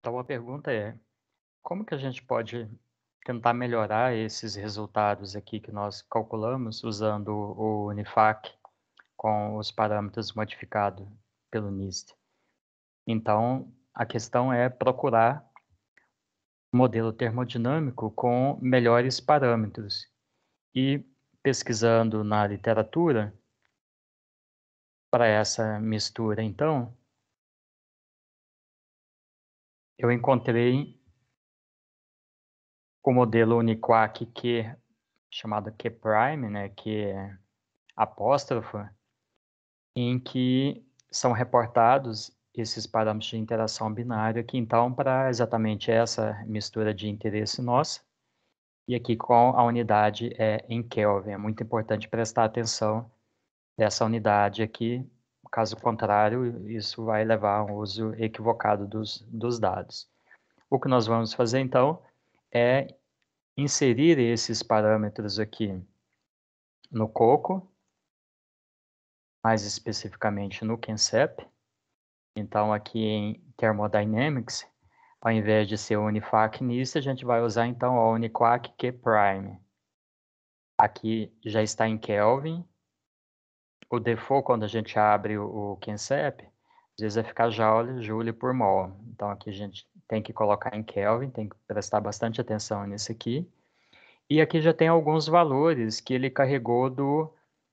Então a pergunta é: como que a gente pode tentar melhorar esses resultados aqui que nós calculamos usando o Unifac com os parâmetros modificados pelo NIST? Então, a questão é procurar modelo termodinâmico com melhores parâmetros. E pesquisando na literatura para essa mistura, então, eu encontrei o modelo Uniquac Q, chamado Q prime, né, que apóstrofa, em que são reportados esses parâmetros de interação binária aqui, então, para exatamente essa mistura de interesse nossa. E aqui com a unidade é em Kelvin. É muito importante prestar atenção dessa unidade aqui, Caso contrário, isso vai levar a um uso equivocado dos, dos dados. O que nós vamos fazer, então, é inserir esses parâmetros aqui no coco, mais especificamente no Kensep Então, aqui em Thermodynamics, ao invés de ser Unifac NIST, a gente vai usar, então, a Uniquac Q'. Aqui já está em Kelvin, o default, quando a gente abre o, Kinsep, às vezes vai é ficar joule, joule por mol. Então, aqui a gente tem que colocar em Kelvin, tem que prestar bastante atenção nisso aqui. E aqui já tem alguns valores que ele carregou do,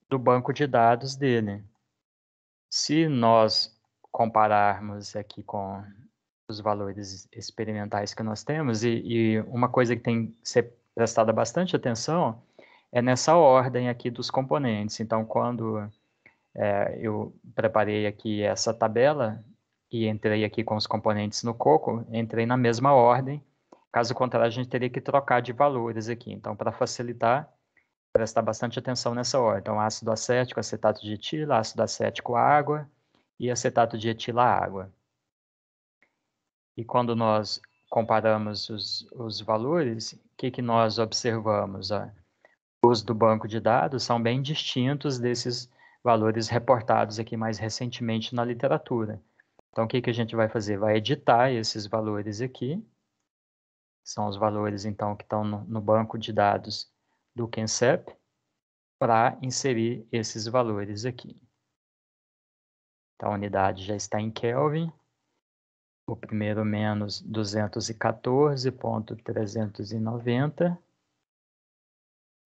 do banco de dados dele. Se nós compararmos aqui com os valores experimentais que nós temos, e, e uma coisa que tem que ser prestada bastante atenção é nessa ordem aqui dos componentes. Então, quando é, eu preparei aqui essa tabela e entrei aqui com os componentes no coco, entrei na mesma ordem. Caso contrário, a gente teria que trocar de valores aqui. Então, para facilitar, prestar bastante atenção nessa ordem. Então, ácido acético, acetato de etila, ácido acético, água e acetato de etila, água. E quando nós comparamos os, os valores, o que, que nós observamos? Ó? Os do banco de dados são bem distintos desses valores reportados aqui mais recentemente na literatura. Então, o que, que a gente vai fazer? Vai editar esses valores aqui, são os valores, então, que estão no, no banco de dados do Kensep para inserir esses valores aqui. Então, a unidade já está em Kelvin, o primeiro menos 214.390,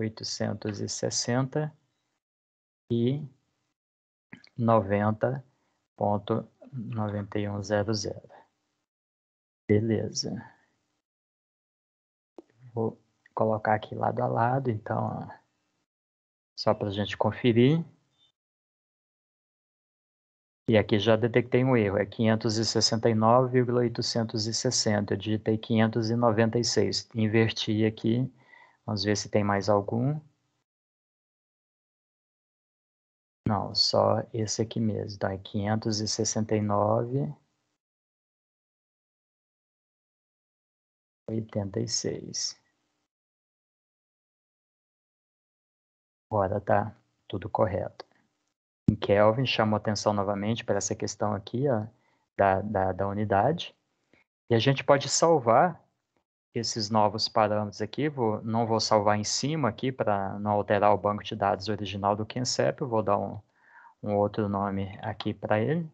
860 e 90.9100. Beleza. Vou colocar aqui lado a lado, então, só para a gente conferir. E aqui já detectei um erro, é 569,860, eu digitei 596, inverti aqui Vamos ver se tem mais algum. Não, só esse aqui mesmo. Então, é 569, 86. Agora tá tudo correto. Em Kelvin chamou atenção novamente para essa questão aqui ó, da, da, da unidade. E a gente pode salvar esses novos parâmetros aqui, vou, não vou salvar em cima aqui para não alterar o banco de dados original do QNCEP, vou dar um, um outro nome aqui para ele.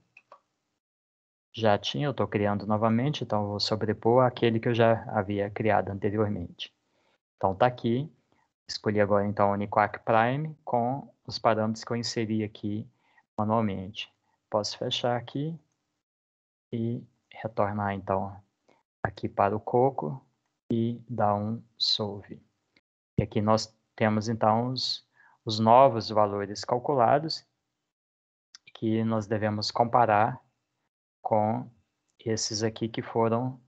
Já tinha, eu estou criando novamente, então vou sobrepor aquele que eu já havia criado anteriormente. Então está aqui, escolhi agora então o Uniquac Prime com os parâmetros que eu inseri aqui manualmente. Posso fechar aqui e retornar então aqui para o coco e dá um solve. E aqui nós temos então os, os novos valores calculados que nós devemos comparar com esses aqui que foram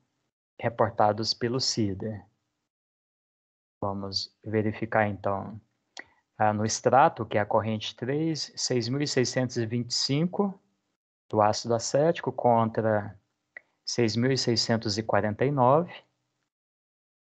reportados pelo CIDER. Vamos verificar então ah, no extrato, que é a corrente 3, 6.625 do ácido acético contra 6.649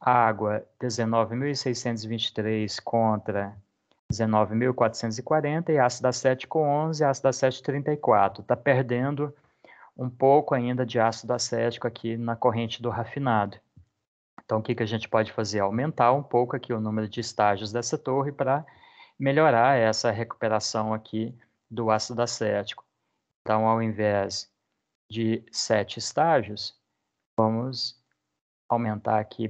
Água, 19.623 contra 19.440 e ácido acético 11, ácido acético 34. Está perdendo um pouco ainda de ácido acético aqui na corrente do rafinado. Então, o que, que a gente pode fazer? Aumentar um pouco aqui o número de estágios dessa torre para melhorar essa recuperação aqui do ácido acético. Então, ao invés de sete estágios, vamos aumentar aqui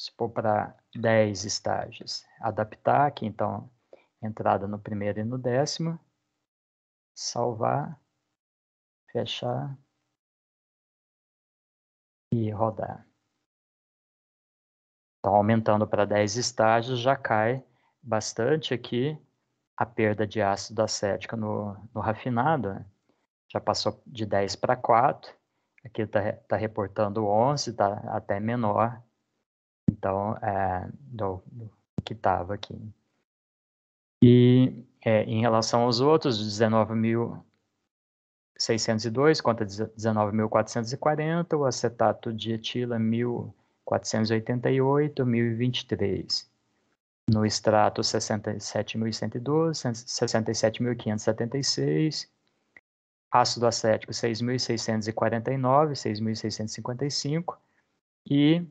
se for para 10 estágios, adaptar aqui, então, entrada no primeiro e no décimo, salvar, fechar e rodar. Então, aumentando para 10 estágios, já cai bastante aqui a perda de ácido acético no, no rafinado. Né? Já passou de 10 para 4, aqui está tá reportando 11, está até menor então, é, do, do que estava aqui. E é, em relação aos outros, 19.602 contra 19.440, o acetato de etila 1.488, é 1.023. No extrato 67.112, 67.576, ácido acético 6.649, 6.655 e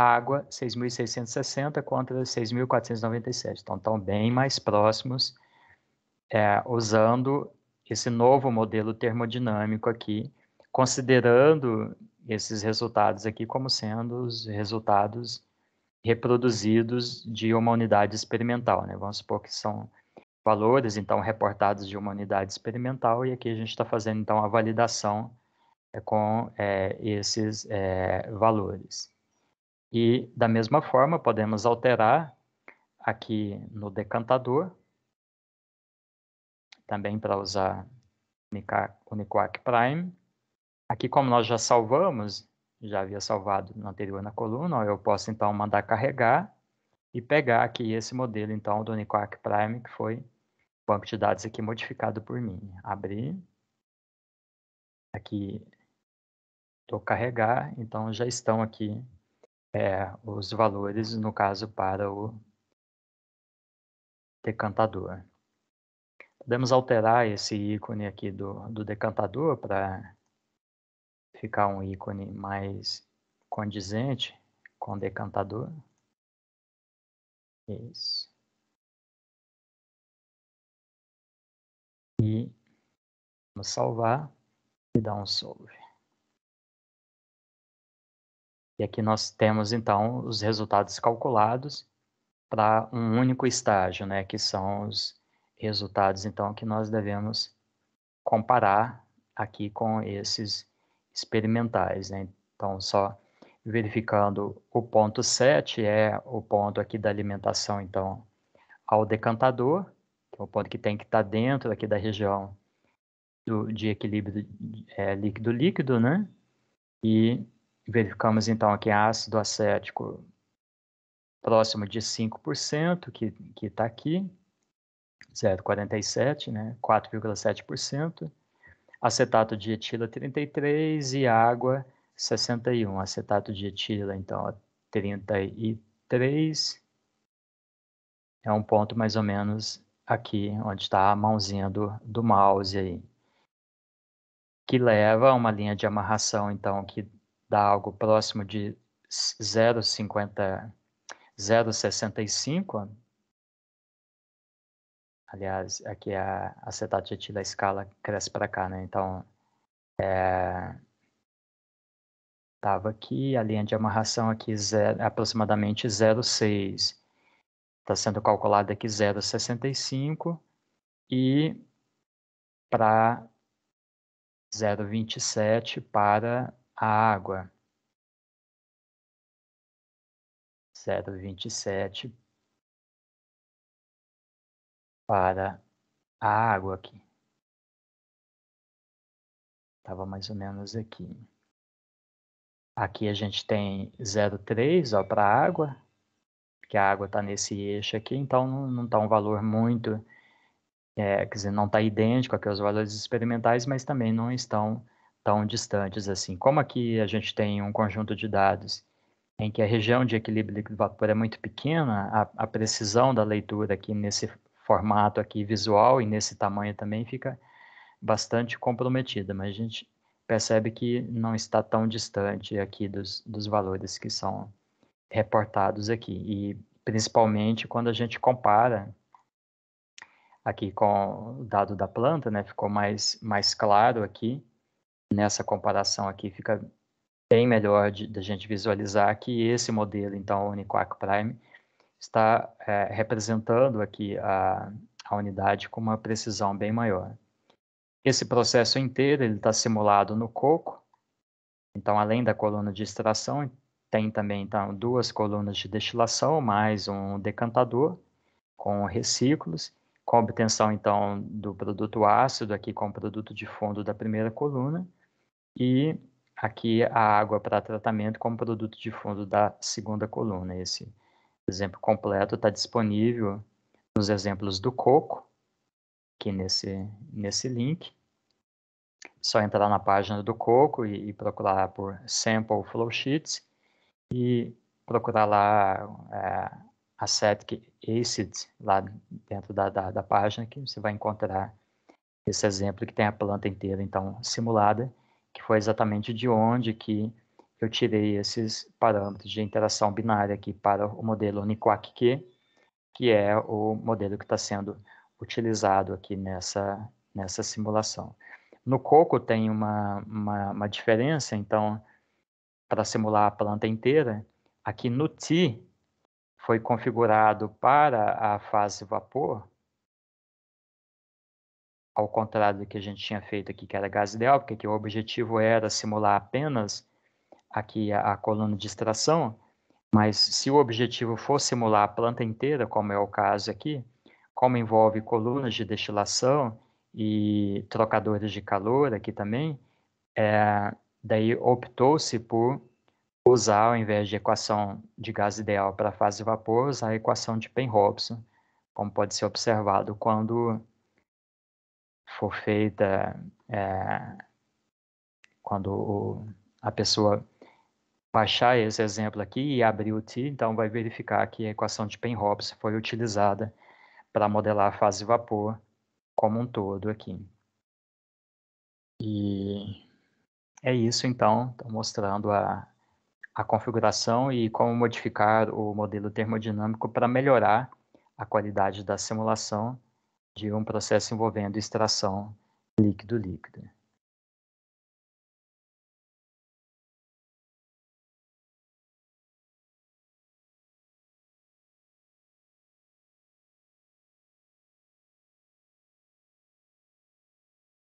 água 6.660 contra 6.497. Então, estão bem mais próximos, é, usando esse novo modelo termodinâmico aqui, considerando esses resultados aqui como sendo os resultados reproduzidos de uma unidade experimental. Né? Vamos supor que são valores, então, reportados de uma unidade experimental, e aqui a gente está fazendo, então, a validação é, com é, esses é, valores. E da mesma forma, podemos alterar aqui no decantador, também para usar Uniquark Prime. Aqui, como nós já salvamos, já havia salvado no anterior na coluna, eu posso então mandar carregar e pegar aqui esse modelo então do Uniquark Prime, que foi o banco de dados aqui modificado por mim. Abrir, aqui, estou carregar, então já estão aqui é, os valores, no caso, para o decantador. Podemos alterar esse ícone aqui do, do decantador para ficar um ícone mais condizente com o decantador. Isso. E vamos salvar e dar um solve. E aqui nós temos então os resultados calculados para um único estágio, né, que são os resultados então que nós devemos comparar aqui com esses experimentais, né? Então só verificando o ponto 7 é o ponto aqui da alimentação então ao decantador, que é o ponto que tem que estar tá dentro aqui da região do, de equilíbrio é, líquido-líquido, né? E verificamos então aqui ácido acético próximo de 5%, que está aqui, 0,47, né? 4,7%. Acetato de etila, 33, e água, 61. Acetato de etila, então, 33. É um ponto mais ou menos aqui, onde está a mãozinha do, do mouse aí. Que leva a uma linha de amarração, então, que dá algo próximo de 0,65. Aliás, aqui a acetato de etila escala cresce para cá, né? Então, é, estava aqui, a linha de amarração aqui zero, aproximadamente 0,6. Está sendo calculada aqui 0,65 e para 0,27 para água. zero vinte e sete para a água aqui. Estava mais ou menos aqui. Aqui a gente tem 0,3 para a água, porque a água está nesse eixo aqui, então não está um valor muito, é, quer dizer, não está idêntico aqui aos valores experimentais, mas também não estão tão distantes assim. Como aqui a gente tem um conjunto de dados em que a região de equilíbrio líquido vapor é muito pequena, a, a, precisão da leitura aqui nesse formato aqui visual e nesse tamanho também fica bastante comprometida, mas a gente percebe que não está tão distante aqui dos, dos valores que são reportados aqui, e principalmente quando a gente compara aqui com o dado da planta, né, ficou mais, mais claro aqui, nessa comparação aqui fica bem melhor da gente visualizar que esse modelo, então, Uniquark Prime, está é, representando aqui a, a unidade com uma precisão bem maior. Esse processo inteiro ele está simulado no coco, então, além da coluna de extração, tem também então, duas colunas de destilação, mais um decantador com reciclos, com obtenção então do produto ácido aqui com o produto de fundo da primeira coluna, e aqui a água para tratamento como produto de fundo da segunda coluna. Esse exemplo completo está disponível nos exemplos do coco, aqui nesse, nesse link. Só entrar na página do coco e, e procurar por sample flowsheets e procurar lá é, acetic acid lá dentro da, da, da página que você vai encontrar esse exemplo que tem a planta inteira então simulada que foi exatamente de onde que eu tirei esses parâmetros de interação binária aqui para o modelo nicoac q que é o modelo que está sendo utilizado aqui nessa, nessa simulação. No coco tem uma, uma, uma diferença, então, para simular a planta inteira, aqui no T foi configurado para a fase vapor ao contrário do que a gente tinha feito aqui, que era gás ideal, porque o objetivo era simular apenas aqui a, a coluna de extração, mas se o objetivo for simular a planta inteira, como é o caso aqui, como envolve colunas de destilação e trocadores de calor aqui também, é, daí optou-se por usar, ao invés de equação de gás ideal para a fase vapor, usar a equação de Penn-Robson, como pode ser observado quando for feita é, quando o, a pessoa baixar esse exemplo aqui e abrir o T, então vai verificar que a equação de penn foi utilizada para modelar a fase vapor como um todo aqui. E é isso, então, estou mostrando a, a configuração e como modificar o modelo termodinâmico para melhorar a qualidade da simulação de um processo envolvendo extração líquido-líquido.